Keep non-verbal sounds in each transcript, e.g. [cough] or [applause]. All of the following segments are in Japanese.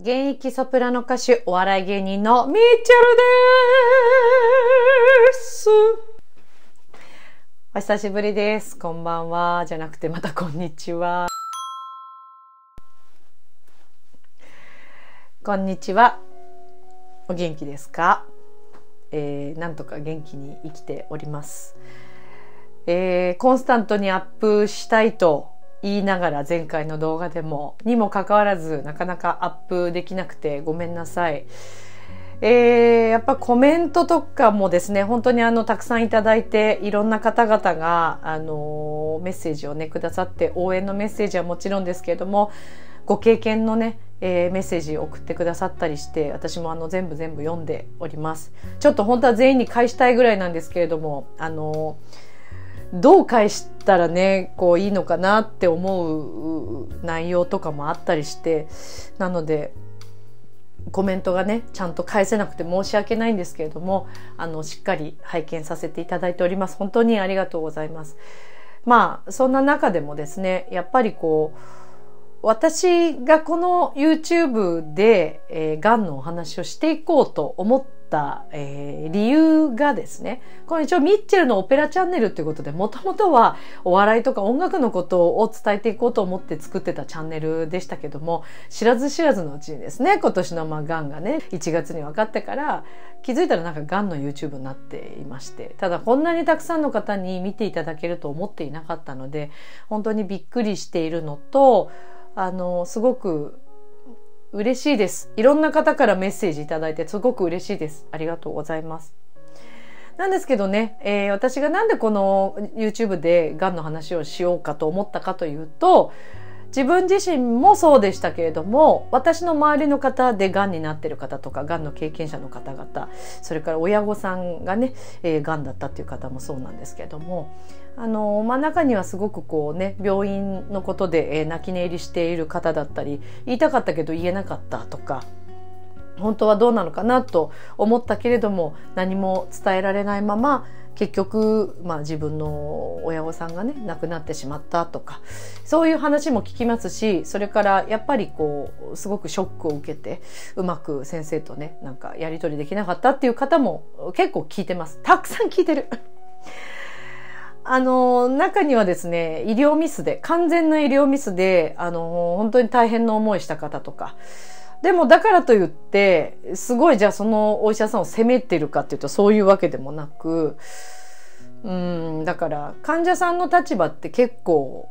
現役ソプラノ歌手、お笑い芸人のミッチェルですお久しぶりです。こんばんは。じゃなくてまたこんにちは。こんにちは。お元気ですか、えー、なんとか元気に生きております。えー、コンスタントにアップしたいと言いながら前回の動画でも、にもかかわらずなかなかアップできなくてごめんなさい。えー、やっぱコメントとかもですね、本当にあの、たくさんいただいて、いろんな方々が、あのメッセージをね、くださって、応援のメッセージはもちろんですけれども、ご経験のね、えー、メッセージ送ってくださったりして私もあの全部全部読んでおりますちょっと本当は全員に返したいぐらいなんですけれどもあのーどう返したらねこういいのかなって思う内容とかもあったりしてなのでコメントがねちゃんと返せなくて申し訳ないんですけれどもあのしっかり拝見させていただいております本当にありがとうございますまあそんな中でもですねやっぱりこう私がこの YouTube で、えー、がんのお話をしていこうと思ってた、えー、理由がですね、これ一応ミッチェルのオペラチャンネルっていうことで、もともとはお笑いとか音楽のことを伝えていこうと思って作ってたチャンネルでしたけども、知らず知らずのうちにですね、今年のまあがんがね、1月に分かってから、気づいたらなんかがんの YouTube になっていまして、ただこんなにたくさんの方に見ていただけると思っていなかったので、本当にびっくりしているのと、あの、すごく嬉しいです。いろんな方からメッセージいただいてすごく嬉しいです。ありがとうございます。なんですけどね、えー、私がなんでこの YouTube でがんの話をしようかと思ったかというと、自分自身もそうでしたけれども、私の周りの方でがんになってる方とか、がんの経験者の方々、それから親御さんがね、えー、がんだったっていう方もそうなんですけれども、あのまあ、中にはすごくこうね病院のことで、え泣き寝入りしている方だったり言いたかったけど言えなかったとか本当はどうなのかなと思ったけれども何も伝えられないまま結局、まあ、自分の親御さんがね亡くなってしまったとかそういう話も聞きますしそれからやっぱりこうすごくショックを受けてうまく先生とねなんかやり取りできなかったっていう方も結構聞いてますたくさん聞いてるあの、中にはですね、医療ミスで、完全な医療ミスで、あの、本当に大変な思いした方とか、でもだからといって、すごいじゃあそのお医者さんを責めてるかっていうとそういうわけでもなく、うん、だから患者さんの立場って結構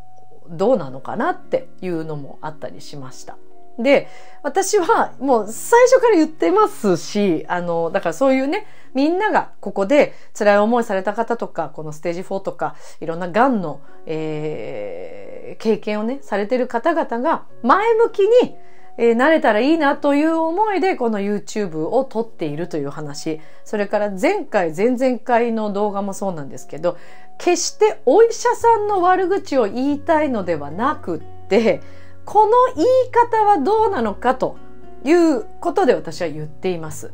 どうなのかなっていうのもあったりしました。で、私はもう最初から言ってますし、あの、だからそういうね、みんながここで辛い思いされた方とか、このステージ4とか、いろんな癌の、えー、経験をね、されてる方々が前向きに、えー、慣れたらいいなという思いでこの YouTube を撮っているという話。それから前回、前々回の動画もそうなんですけど、決してお医者さんの悪口を言いたいのではなくって、この言い方はどうなのかということで私は言っています。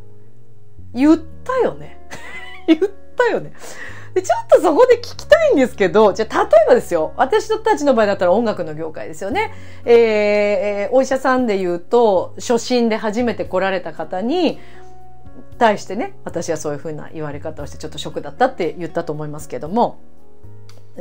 言ったよね。[laughs] 言ったよね。でちょっとそこで聞きたいんですけど、じゃあ例えばですよ、私たちの場合だったら音楽の業界ですよね。えー、お医者さんで言うと、初診で初めて来られた方に、対してね、私はそういうふうな言われ方をして、ちょっとショックだったって言ったと思いますけども、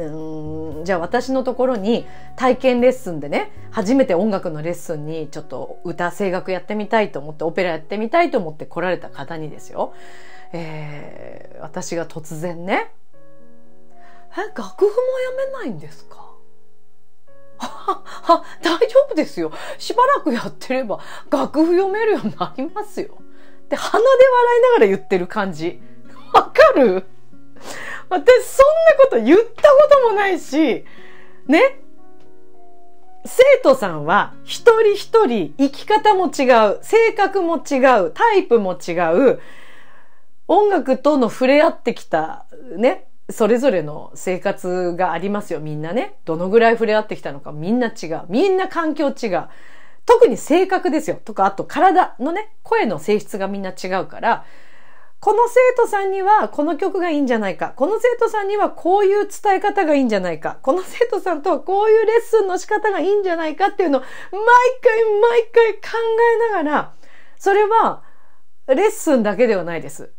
うんじゃあ私のところに体験レッスンでね初めて音楽のレッスンにちょっと歌声楽やってみたいと思ってオペラやってみたいと思って来られた方にですよ、えー、私が突然ね「え楽譜もやめないんですか?」大丈夫ですよ。しばらくやってれば楽譜読めるようになりますよ。って鼻で笑いながら言ってる感じ。わかる私そんなこと言ったこともないし、ね。生徒さんは一人一人生き方も違う、性格も違う、タイプも違う、音楽との触れ合ってきた、ね、それぞれの生活がありますよ、みんなね。どのぐらい触れ合ってきたのかみんな違う。みんな環境違う。特に性格ですよ。とか、あと体のね、声の性質がみんな違うから、この生徒さんにはこの曲がいいんじゃないか。この生徒さんにはこういう伝え方がいいんじゃないか。この生徒さんとはこういうレッスンの仕方がいいんじゃないかっていうのを毎回毎回考えながら、それはレッスンだけではないです。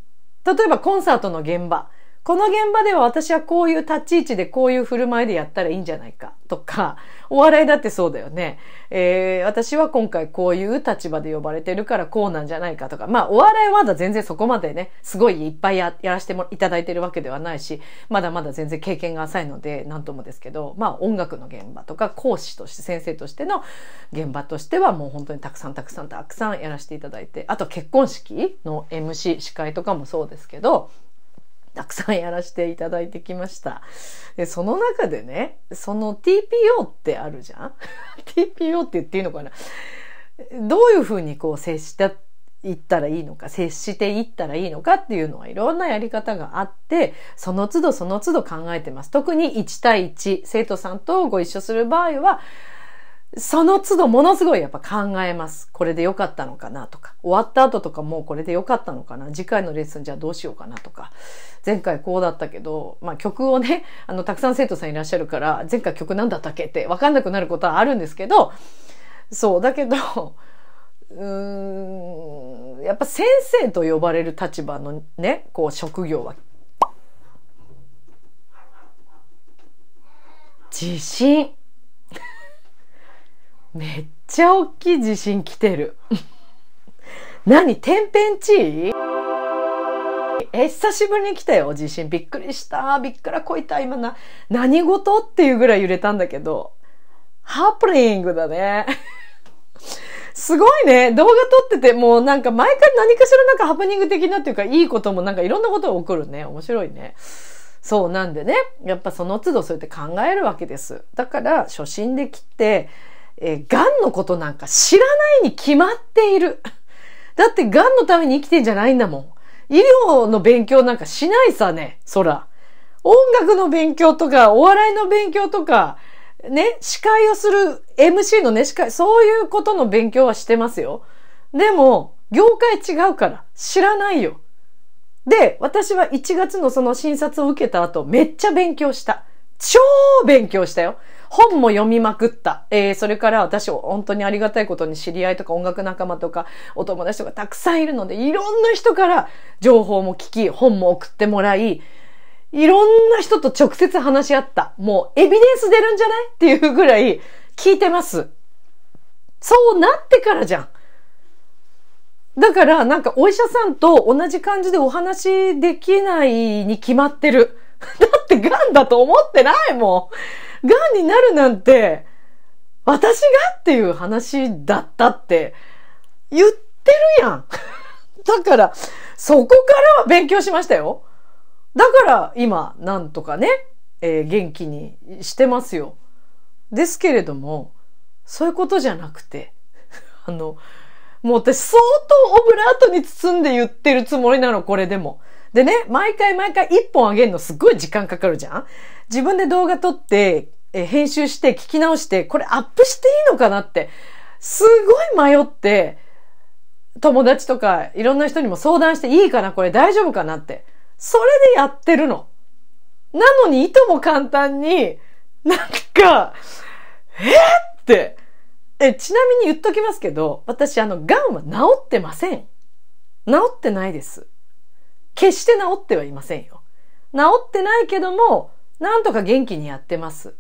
例えばコンサートの現場。この現場では私はこういう立ち位置でこういう振る舞いでやったらいいんじゃないかとか、[laughs] お笑いだってそうだよね。えー、私は今回こういう立場で呼ばれてるからこうなんじゃないかとか、まあお笑いはまだ全然そこまでね、すごいいっぱいやらせてもいただいてるわけではないし、まだまだ全然経験が浅いので何ともですけど、まあ音楽の現場とか講師として先生としての現場としてはもう本当にたくさんたくさんたくさんやらせていただいて、あと結婚式の MC 司会とかもそうですけど、たくさんやらせていただいてきました。で、その中でね、その TPO ってあるじゃん [laughs] ?TPO って言っていいのかなどういうふうにこう接していったらいいのか、接していったらいいのかっていうのはいろんなやり方があって、その都度その都度考えてます。特に1対1、生徒さんとご一緒する場合は、その都度ものすごいやっぱ考えます。これで良かったのかなとか。終わった後とかもうこれで良かったのかな。次回のレッスンじゃあどうしようかなとか。前回こうだったけど、まあ曲をね、あの、たくさん生徒さんいらっしゃるから、前回曲なんだったっけってわかんなくなることはあるんですけど、そう、だけど、うーん、やっぱ先生と呼ばれる立場のね、こう職業は、自信。めっちゃ大きい地震来てる。[laughs] 何天変地異え、久しぶりに来たよ、地震。びっくりした。びっくらこいた。今な、何事っていうぐらい揺れたんだけど。ハプニングだね。[laughs] すごいね。動画撮ってて、もうなんか毎回何かしらなんかハプニング的なっていうか、いいこともなんかいろんなことが起こるね。面白いね。そうなんでね。やっぱその都度そうやって考えるわけです。だから、初心で来て、えー、癌のことなんか知らないに決まっている。[laughs] だって癌のために生きてんじゃないんだもん。医療の勉強なんかしないさね、そら。音楽の勉強とか、お笑いの勉強とか、ね、司会をする MC のね、司会、そういうことの勉強はしてますよ。でも、業界違うから、知らないよ。で、私は1月のその診察を受けた後、めっちゃ勉強した。超勉強したよ。本も読みまくった。えー、それから私、本当にありがたいことに知り合いとか音楽仲間とか、お友達とかたくさんいるので、いろんな人から情報も聞き、本も送ってもらい、いろんな人と直接話し合った。もうエビデンス出るんじゃないっていうぐらい聞いてます。そうなってからじゃん。だからなんかお医者さんと同じ感じでお話できないに決まってる。[laughs] だって癌だと思ってないもん。癌になるなんて、私がっていう話だったって言ってるやん。[laughs] だから、そこからは勉強しましたよ。だから今、なんとかね、えー、元気にしてますよ。ですけれども、そういうことじゃなくて、[laughs] あの、もう私相当オブラートに包んで言ってるつもりなの、これでも。でね、毎回毎回1本あげるのすっごい時間かかるじゃん自分で動画撮ってえ編集して聞き直して、これアップしていいのかなって、すごい迷って、友達とかいろんな人にも相談していいかなこれ大丈夫かなって。それでやってるの。なのにいとも簡単に、なんか、えー、って。え、ちなみに言っときますけど、私あの、癌は治ってません。治ってないです。決して治ってはいませんよ。治ってないけども、なんとか元気にやってます。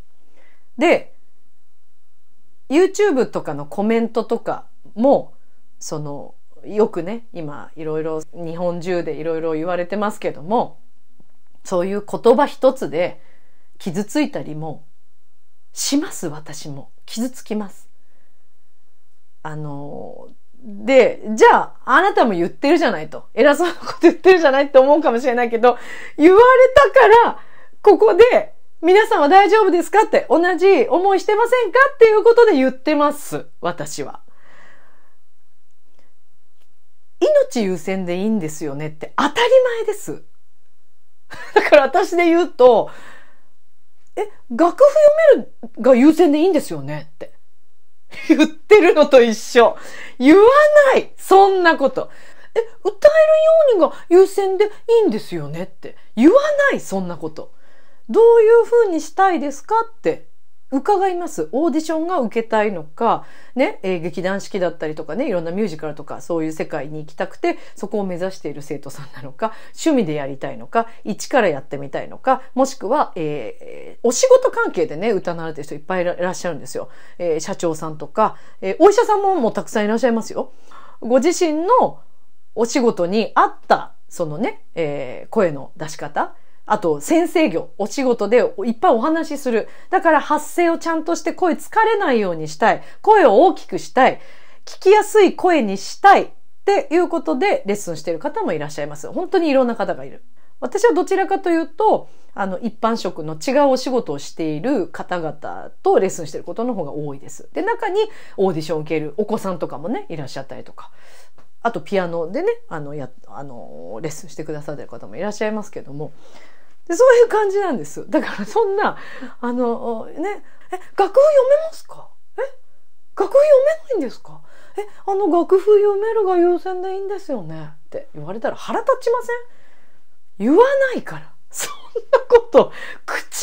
で、YouTube とかのコメントとかも、その、よくね、今、いろいろ、日本中でいろいろ言われてますけども、そういう言葉一つで傷ついたりもします、私も。傷つきます。あの、で、じゃあ、あなたも言ってるじゃないと。偉そうなこと言ってるじゃないって思うかもしれないけど、言われたから、ここで皆さんは大丈夫ですかって同じ思いしてませんかっていうことで言ってます。私は。命優先でいいんですよねって当たり前です。だから私で言うと、え、楽譜読めるが優先でいいんですよねって言ってるのと一緒。言わないそんなこと。え、歌えるようにが優先でいいんですよねって言わないそんなこと。どういうふうにしたいですかって伺います。オーディションが受けたいのか、ね、えー、劇団四季だったりとかね、いろんなミュージカルとか、そういう世界に行きたくて、そこを目指している生徒さんなのか、趣味でやりたいのか、一からやってみたいのか、もしくは、えー、お仕事関係でね、歌なれてる人いっぱいいらっしゃるんですよ。えー、社長さんとか、えー、お医者さんももうたくさんいらっしゃいますよ。ご自身のお仕事に合った、そのね、えー、声の出し方、あと、先生業、お仕事でいっぱいお話しする。だから発声をちゃんとして声疲れないようにしたい。声を大きくしたい。聞きやすい声にしたい。っていうことでレッスンしてる方もいらっしゃいます。本当にいろんな方がいる。私はどちらかというと、あの、一般職の違うお仕事をしている方々とレッスンしてることの方が多いです。で、中にオーディションを受けるお子さんとかもね、いらっしゃったりとか。あとピアノでね、あの、や、あの、レッスンしてくださってる方もいらっしゃいますけども、でそういう感じなんですだからそんなあのねえ楽譜読めますかえ楽譜読めないんですかえあの楽譜読めるが優先でいいんですよねって言われたら腹立ちません言わないからそんなこと口が裂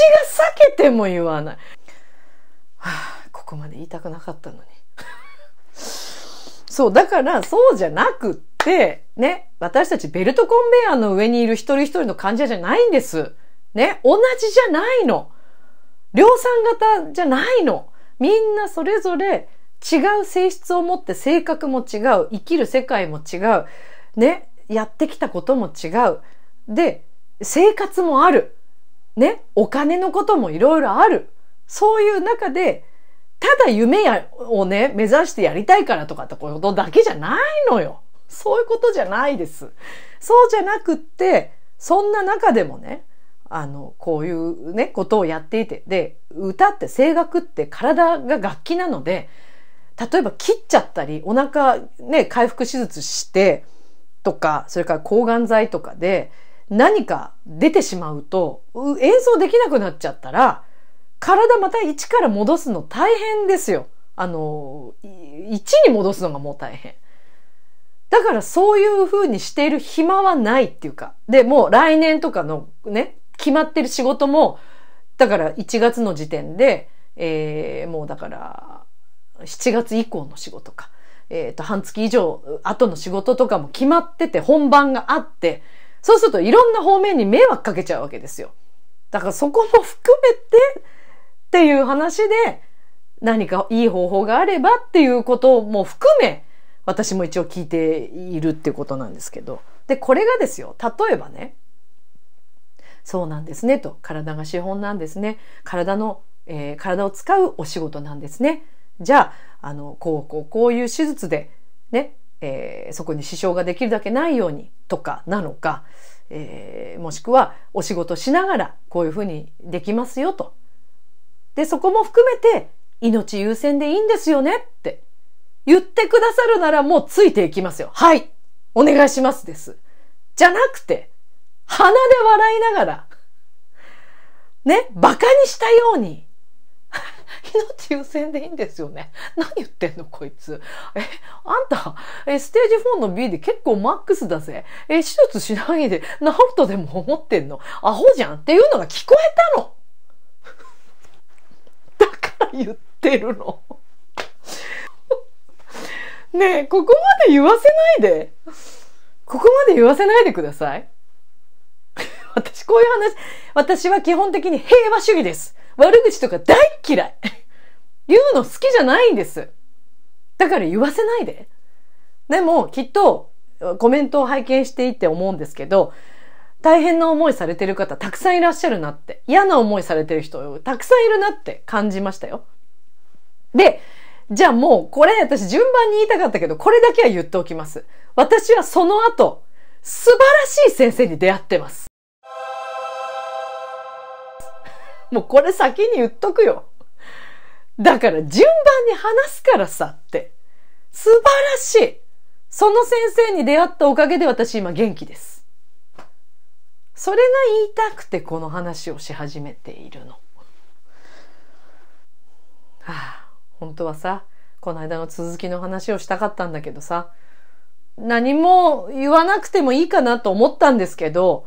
けても言わない、はあ、ここまで言いたくなかったのにそうだからそうじゃなくってで、ね、私たちベルトコンベヤーの上にいる一人一人の患者じゃないんです。ね、同じじゃないの。量産型じゃないの。みんなそれぞれ違う性質を持って性格も違う。生きる世界も違う。ね、やってきたことも違う。で、生活もある。ね、お金のこともいろいろある。そういう中で、ただ夢をね、目指してやりたいからとかってことだけじゃないのよ。そういうことじゃないです。そうじゃなくって、そんな中でもね、あの、こういうね、ことをやっていて、で、歌って声楽って体が楽器なので、例えば切っちゃったり、お腹ね、回復手術してとか、それから抗がん剤とかで何か出てしまうと、演奏できなくなっちゃったら、体また1から戻すの大変ですよ。あの、1に戻すのがもう大変。だからそういう風にしている暇はないっていうか。で、もう来年とかのね、決まってる仕事も、だから1月の時点で、えー、もうだから、7月以降の仕事か。えっ、ー、と、半月以上後の仕事とかも決まってて、本番があって、そうするといろんな方面に迷惑かけちゃうわけですよ。だからそこも含めて、っていう話で、何かいい方法があればっていうことも含め、私も一応聞いているっていうことなんですけど。で、これがですよ、例えばね、そうなんですねと、体が資本なんですね。体の、えー、体を使うお仕事なんですね。じゃあ、あの、こうこうこういう手術で、ね、えー、そこに支障ができるだけないようにとかなのか、えー、もしくはお仕事しながらこういうふうにできますよと。で、そこも含めて命優先でいいんですよねって言ってくださるならもうついていきますよ。はい。お願いしますです。じゃなくて、鼻で笑いながら、ね、馬鹿にしたように、[laughs] 命優先でいいんですよね。何言ってんのこいつ。え、あんた、え、ステージ4の B で結構マックスだぜ。え、手術しないで治るとでも思ってんのアホじゃんっていうのが聞こえたの。[laughs] だから言ってるの。ねえ、ここまで言わせないで。ここまで言わせないでください。[laughs] 私、こういう話、私は基本的に平和主義です。悪口とか大嫌い。言うの好きじゃないんです。だから言わせないで。でも、きっと、コメントを拝見していて思うんですけど、大変な思いされてる方たくさんいらっしゃるなって、嫌な思いされてる人たくさんいるなって感じましたよ。で、じゃあもうこれ私順番に言いたかったけど、これだけは言っておきます。私はその後、素晴らしい先生に出会ってます。もうこれ先に言っとくよ。だから順番に話すからさって。素晴らしい。その先生に出会ったおかげで私今元気です。それが言いたくてこの話をし始めているの。はあ本当はさ、この間の続きの話をしたかったんだけどさ、何も言わなくてもいいかなと思ったんですけど、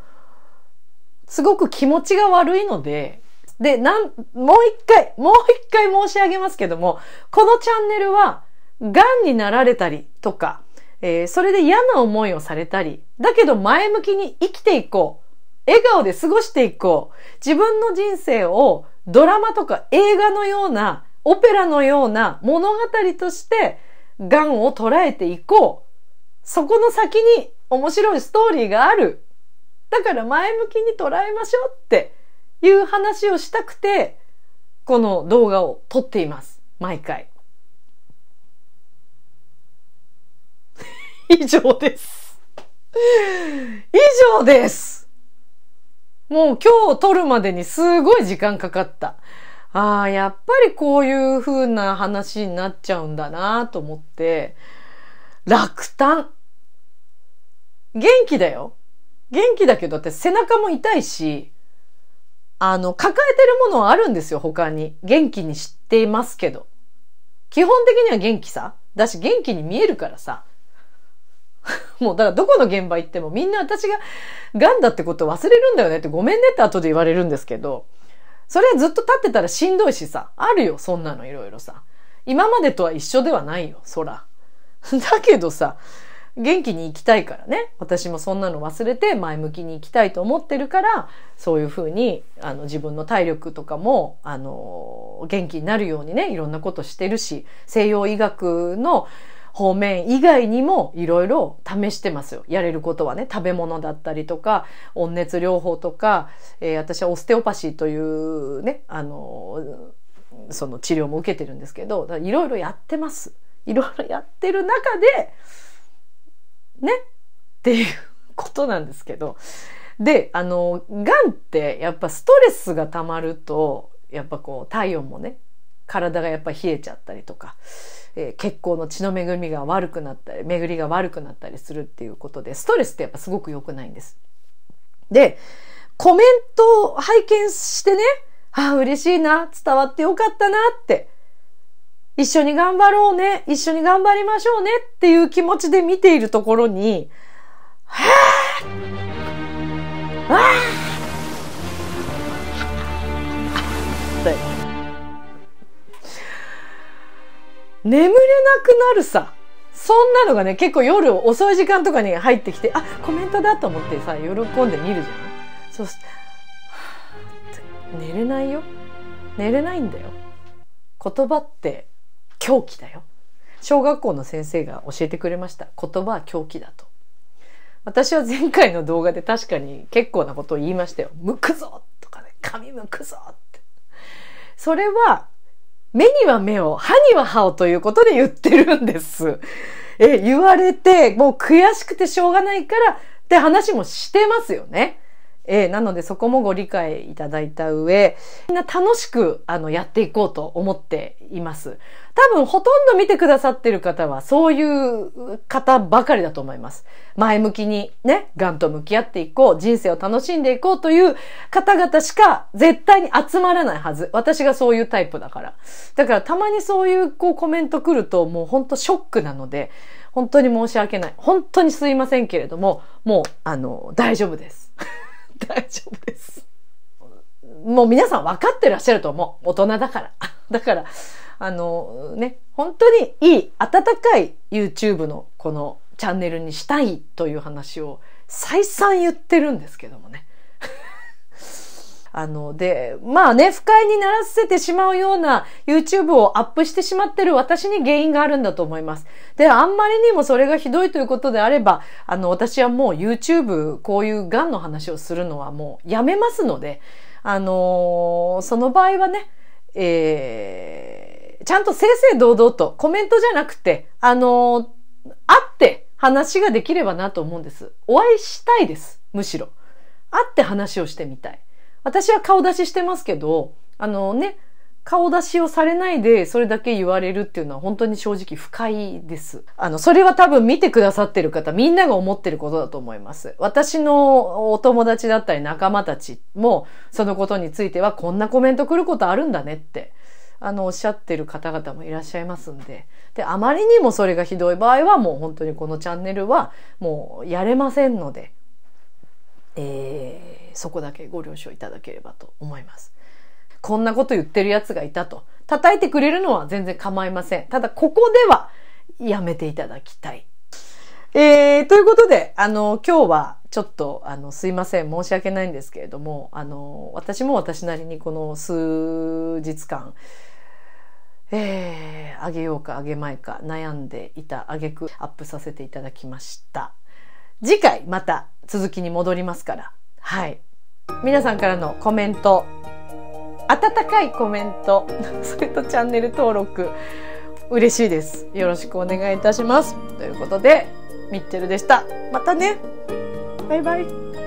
すごく気持ちが悪いので、で、なん、もう一回、もう一回申し上げますけども、このチャンネルは、癌になられたりとか、えー、それで嫌な思いをされたり、だけど前向きに生きていこう。笑顔で過ごしていこう。自分の人生をドラマとか映画のようなオペラのような物語としてガンを捉えていこう。そこの先に面白いストーリーがある。だから前向きに捉えましょうっていう話をしたくて、この動画を撮っています。毎回。[laughs] 以上です。以上です。もう今日撮るまでにすごい時間かかった。ああ、やっぱりこういう風な話になっちゃうんだなと思って、落胆。元気だよ。元気だけどって背中も痛いし、あの、抱えてるものはあるんですよ、他に。元気に知っていますけど。基本的には元気さ。だし、元気に見えるからさ。[laughs] もう、だからどこの現場行ってもみんな私が癌だってこと忘れるんだよねってごめんねって後で言われるんですけど。それはずっと立ってたらしんどいしさ。あるよ、そんなのいろいろさ。今までとは一緒ではないよ、そら。[laughs] だけどさ、元気に生きたいからね。私もそんなの忘れて前向きに生きたいと思ってるから、そういうふうに、あの、自分の体力とかも、あの、元気になるようにね、いろんなことしてるし、西洋医学の、方面以外にもいろいろ試してますよ。やれることはね、食べ物だったりとか、温熱療法とか、えー、私はオステオパシーというね、あのー、その治療も受けてるんですけど、いろいろやってます。いろいろやってる中で、ね、っていうことなんですけど。で、あの、癌ってやっぱストレスが溜まると、やっぱこう体温もね、体がやっぱ冷えちゃったりとか、えー、血行の血の巡りが悪くなったり、巡りが悪くなったりするっていうことで、ストレスってやっぱすごく良くないんです。で、コメントを拝見してね、ああ、嬉しいな、伝わってよかったなって、一緒に頑張ろうね、一緒に頑張りましょうねっていう気持ちで見ているところに、はあわあって。眠れなくなるさ。そんなのがね、結構夜遅い時間とかに入ってきて、あ、コメントだと思ってさ、喜んで見るじゃん。そうす寝れないよ。寝れないんだよ。言葉って狂気だよ。小学校の先生が教えてくれました。言葉は狂気だと。私は前回の動画で確かに結構なことを言いましたよ。むくぞとかね、髪むくぞって。それは目には目を、歯には歯をということで言ってるんです。え、言われて、もう悔しくてしょうがないからって話もしてますよね。えー、なのでそこもご理解いただいた上、みんな楽しくあのやっていこうと思っています。多分ほとんど見てくださってる方はそういう方ばかりだと思います。前向きにね、がんと向き合っていこう、人生を楽しんでいこうという方々しか絶対に集まらないはず。私がそういうタイプだから。だからたまにそういうこうコメント来るともうほんとショックなので、本当に申し訳ない。本当にすいませんけれども、もうあの、大丈夫です。[laughs] 大丈夫です。もう皆さん分かってらっしゃると思う。大人だから。[laughs] だから、あのね、本当にいい、温かい YouTube のこのチャンネルにしたいという話を再三言ってるんですけどもね。あの、で、まあね、不快にならせてしまうような YouTube をアップしてしまってる私に原因があるんだと思います。で、あんまりにもそれがひどいということであれば、あの、私はもう YouTube、こういうンの話をするのはもうやめますので、あのー、その場合はね、えー、ちゃんと正々堂々と、コメントじゃなくて、あのー、会って話ができればなと思うんです。お会いしたいです。むしろ。会って話をしてみたい。私は顔出ししてますけど、あのね、顔出しをされないでそれだけ言われるっていうのは本当に正直不快です。あの、それは多分見てくださってる方みんなが思ってることだと思います。私のお友達だったり仲間たちもそのことについてはこんなコメント来ることあるんだねって。あの、おっしゃってる方々もいらっしゃいますんで。で、あまりにもそれがひどい場合はもう本当にこのチャンネルはもうやれませんので。えー、そこだけご了承いただければと思います。こんなこと言ってる奴がいたと。叩いてくれるのは全然構いません。ただ、ここではやめていただきたい。えー、ということで、あの、今日はちょっと、あの、すいません、申し訳ないんですけれども、あの、私も私なりにこの数日間、えー、あげようかあげまいか悩んでいた挙句アップさせていただきました。次回また続きに戻りますから。はい。皆さんからのコメント、温かいコメント、[laughs] それとチャンネル登録、嬉しいです。よろしくお願いいたします。ということで、ミッチェルでした。またねバイバイ